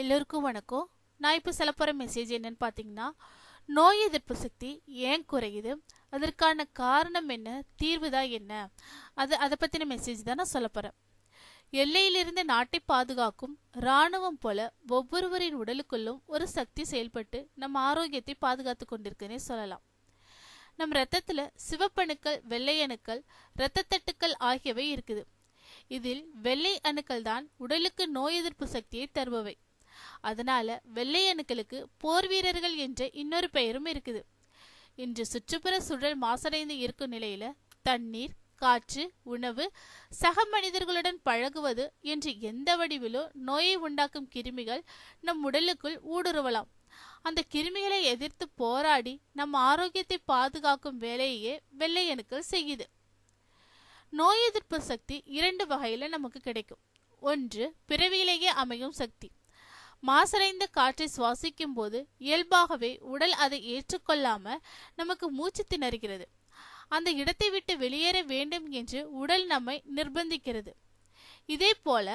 எல்லோருக்கும் வணக்கம் நான் இப்போ சொல்ல போகிற மெசேஜ் என்னன்னு பார்த்தீங்கன்னா நோய் எதிர்ப்பு சக்தி ஏன் குறையுது அதற்கான காரணம் என்ன தீர்வு தான் என்ன அது அதை பற்றின மெசேஜ் தான் நான் சொல்ல போகிறேன் எல்லையிலிருந்து நாட்டை பாதுகாக்கும் இராணுவம் போல ஒவ்வொருவரின் உடலுக்குள்ளும் ஒரு சக்தி செயல்பட்டு நம்ம ஆரோக்கியத்தை பாதுகாத்து கொண்டிருக்குன்னே சொல்லலாம் நம் ரத்தத்தில் சிவப்பணுக்கள் வெள்ளை அணுக்கள் இரத்தத்தட்டுக்கள் ஆகியவை இருக்குது இதில் வெள்ளை அணுக்கள் தான் உடலுக்கு நோய் எதிர்ப்பு சக்தியை தருபவை அதனால வெள்ளையணுக்களுக்கு போர் வீரர்கள் என்ற இன்னொரு பெயரும் இருக்குது இன்று சுற்றுப்புற சூழல் மாசடைந்து இருக்கும் நிலையில தண்ணீர் காற்று உணவு சக மனிதர்களுடன் பழகுவது என்று எந்த வடிவிலோ நோயை உண்டாக்கும் கிருமிகள் நம் உடலுக்குள் ஊடுருவலாம் அந்த கிருமிகளை எதிர்த்து போராடி நம் ஆரோக்கியத்தை பாதுகாக்கும் வேலையே வெள்ளையணுக்கள் செய்யுது நோய் எதிர்ப்பு சக்தி இரண்டு வகையில நமக்கு கிடைக்கும் ஒன்று பிறவியிலேயே அமையும் சக்தி மாசடைந்த காற்றை சுவாசிக்கும் போது இயல்பாகவே உடல் அதை ஏற்றுக்கொள்ளாம நமக்கு மூச்சு திணறுகிறது அந்த இடத்தை விட்டு வெளியேற வேண்டும் என்று உடல் நம்மை நிர்பந்திக்கிறது இதே போல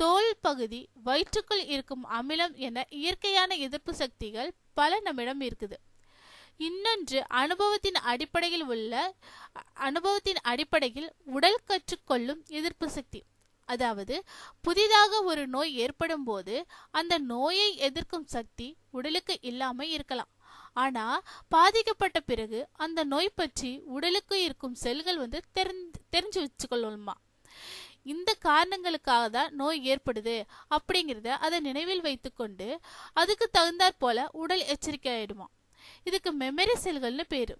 தோல் பகுதி வயிற்றுக்குள் இருக்கும் அமிலம் என இயற்கையான எதிர்ப்பு சக்திகள் பல நம்மிடம் இருக்குது இன்னொன்று அனுபவத்தின் அடிப்படையில் உள்ள அனுபவத்தின் அடிப்படையில் உடல் கற்றுக்கொள்ளும் எதிர்ப்பு சக்தி அதாவது புதிதாக ஒரு நோய் ஏற்படும் போது அந்த நோயை எதிர்க்கும் சக்தி உடலுக்கு இல்லாமல் இருக்கலாம் ஆனா பாதிக்கப்பட்ட பிறகு அந்த நோய் பற்றி உடலுக்கு இருக்கும் செல்கள் வந்து தெரிஞ்சு தெரிஞ்சு வச்சுக்கொள்ளணுமா இந்த காரணங்களுக்காக தான் நோய் ஏற்படுது அப்படிங்கிறத அதை நினைவில் வைத்துக்கொண்டு அதுக்கு தகுந்தாற் போல உடல் எச்சரிக்கை ஆயிடுமா இதுக்கு மெமரி செல்கள்னு பேரு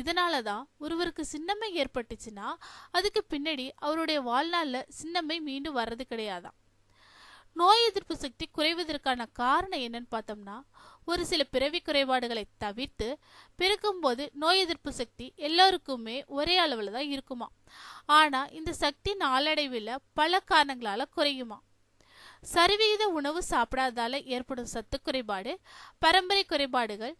இதனால தான் ஒருவருக்கு சின்னம்மை ஏற்பட்டுச்சுன்னா அதுக்கு பின்னாடி அவருடைய வாழ்நாளில் சின்னம்மை மீண்டும் வர்றது கிடையாதான் நோய் எதிர்ப்பு சக்தி குறைவதற்கான காரணம் என்னன்னு பார்த்தோம்னா ஒரு சில பிறவி குறைபாடுகளை தவிர்த்து பிறக்கும்போது நோய் எதிர்ப்பு சக்தி எல்லாருக்குமே ஒரே அளவில் தான் இருக்குமா ஆனால் இந்த சக்தி நாளடைவில் பல காரணங்களால் குறையுமா சரிவிகித உணவு சாப்பிடாததால ஏற்படும் சத்து குறைபாடு பரம்பரை குறைபாடுகள்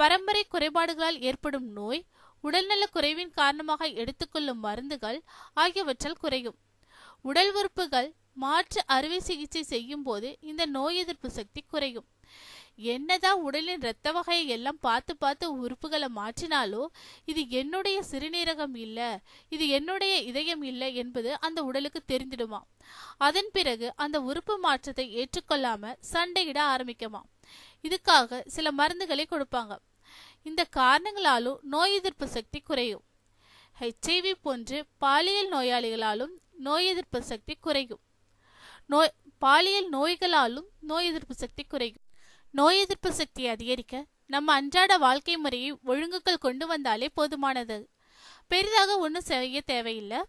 பரம்பரை குறைபாடுகளால் ஏற்படும் நோய் உடல்நல குறைவின் காரணமாக எடுத்துக்கொள்ளும் மருந்துகள் ஆகியவற்றால் குறையும் உடல் உறுப்புகள் மாற்று அறுவை சிகிச்சை செய்யும் போது இந்த நோய் எதிர்ப்பு சக்தி குறையும் என்னதான் உடலின் இரத்த வகையை எல்லாம் பார்த்து பார்த்து உறுப்புகளை மாற்றினாலோ இது என்னுடைய சிறுநீரகம் இல்லை இது என்னுடைய இதயம் இல்லை என்பது அந்த உடலுக்கு தெரிந்திடுமா அதன் பிறகு அந்த உறுப்பு மாற்றத்தை ஏற்றுக்கொள்ளாம சண்டையிட ஆரம்பிக்குமா இதுக்காக சில மருந்துகளை கொடுப்பாங்க இந்த காரணங்களாலும் நோய் எதிர்ப்பு சக்தி குறையும் ஹெச்ஐவி போன்று பாலியல் நோயாளிகளாலும் நோய் எதிர்ப்பு சக்தி குறையும் நோய் பாலியல் நோய்களாலும் நோய் எதிர்ப்பு சக்தி குறையும் நோய் எதிர்ப்பு சக்தியை அதிகரிக்க நம்ம அன்றாட வாழ்க்கை முறையை ஒழுங்குகள் கொண்டு வந்தாலே போதுமானது பெரிதாக ஒன்றும் செய்ய தேவையில்லை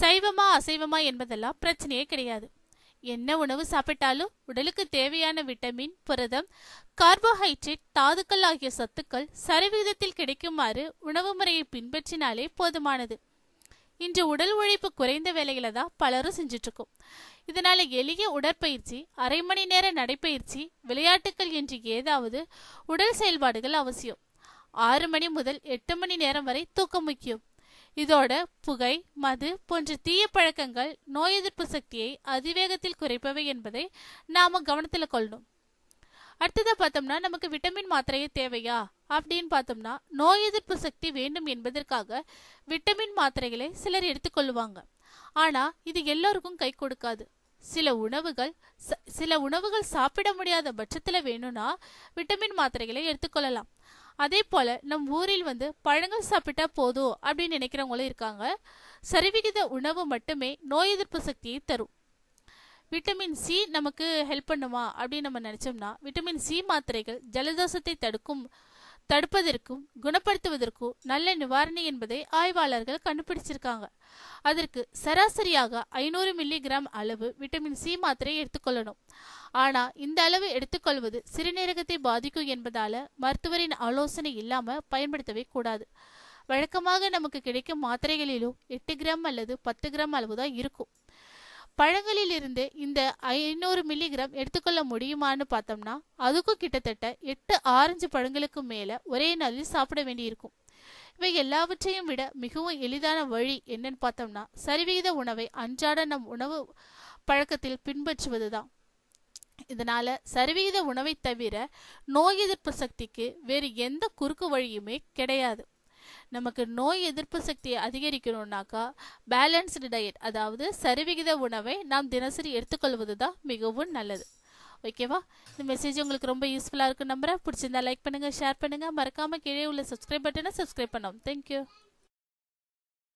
சைவமா அசைவமா என்பதெல்லாம் பிரச்சனையே கிடையாது என்ன உணவு சாப்பிட்டாலும் உடலுக்கு தேவையான விட்டமின் புரதம் கார்போஹைட்ரேட் தாதுக்கள் ஆகிய சத்துக்கள் சரிவிகிதத்தில் கிடைக்குமாறு உணவு முறையை பின்பற்றினாலே போதுமானது இன்று உடல் உழைப்பு குறைந்த வேலைகளை தான் பலரும் செஞ்சுட்டு இருக்கோம் இதனால எளிய உடற்பயிற்சி அரை மணி நேர நடைப்பயிற்சி விளையாட்டுகள் என்று ஏதாவது உடல் செயல்பாடுகள் அவசியம் ஆறு மணி முதல் எட்டு மணி நேரம் வரை தூக்கம் முக்கியம் இதோட புகை மது போன்ற தீய பழக்கங்கள் நோய் எதிர்ப்பு சக்தியை அதிவேகத்தில் குறைப்பவை என்பதை நாம கவனத்தில் கொள்ளணும் அடுத்ததா பார்த்தோம்னா நமக்கு விட்டமின் மாத்திரையே தேவையா அப்படின்னு பார்த்தோம்னா நோய் எதிர்ப்பு சக்தி வேண்டும் என்பதற்காக விட்டமின் மாத்திரைகளை சிலர் எடுத்துக்கொள்வாங்க ஆனால் இது எல்லோருக்கும் கை கொடுக்காது சில உணவுகள் சில உணவுகள் சாப்பிட முடியாத பட்சத்தில் வேணும்னா விட்டமின் மாத்திரைகளை எடுத்துக்கொள்ளலாம் அதே போல நம் ஊரில் வந்து பழங்கள் சாப்பிட்டா போதும் அப்படின்னு நினைக்கிறவங்களும் இருக்காங்க சரிவிகித உணவு மட்டுமே நோய் எதிர்ப்பு சக்தியை தரும் விட்டமின் சி நமக்கு ஹெல்ப் பண்ணுமா அப்படின்னு நம்ம நினச்சோம்னா விட்டமின் சி மாத்திரைகள் ஜலதோஷத்தை தடுக்கும் தடுப்பதற்கும் குணப்படுத்துவதற்கும் நல்ல நிவாரணி என்பதை ஆய்வாளர்கள் கண்டுபிடிச்சிருக்காங்க அதற்கு சராசரியாக ஐநூறு மில்லிகிராம் அளவு விட்டமின் சி மாத்திரை எடுத்துக்கொள்ளணும் ஆனால் இந்த அளவு எடுத்துக்கொள்வது சிறுநீரகத்தை பாதிக்கும் என்பதால் மருத்துவரின் ஆலோசனை இல்லாமல் பயன்படுத்தவே கூடாது வழக்கமாக நமக்கு கிடைக்கும் மாத்திரைகளிலும் எட்டு கிராம் அல்லது பத்து கிராம் அளவு தான் இருக்கும் பழங்களிலிருந்து இந்த ஐநூறு மில்லிகிராம் எடுத்துக்கொள்ள முடியுமான்னு பார்த்தோம்னா அதுக்கும் கிட்டத்தட்ட எட்டு ஆரஞ்சு பழங்களுக்கு மேலே ஒரே நாளில் சாப்பிட வேண்டியிருக்கும் இவை எல்லாவற்றையும் விட மிகவும் எளிதான வழி என்னன்னு பார்த்தோம்னா சரிவிகித உணவை அன்றாட நம் உணவு பழக்கத்தில் பின்பற்றுவதுதான் இதனால சரிவிகித உணவை தவிர நோய் எதிர்ப்பு சக்திக்கு வேறு எந்த குறுக்கு வழியுமே கிடையாது நமக்கு நோய் எதிர்ப்பு சக்தியை அதிகரிக்கணும்னாக்கா பேலன்ஸ்டு டயட் அதாவது சரிவிகித உணவை நாம் தினசரி எடுத்துக்கொள்வது தான் மிகவும் நல்லது ஓகேவா இந்த மெசேஜ் உங்களுக்கு ரொம்ப யூஸ்ஃபுல்லாக இருக்கு நம்புகிறேன் பிடிச்சிருந்தா லைக் பண்ணுங்கள் ஷேர் பண்ணுங்கள் மறக்காமல் கீழே உள்ள சப்ஸ்கிரைப் பட்டனை சப்ஸ்கிரைப் பண்ணோம் தேங்க்யூ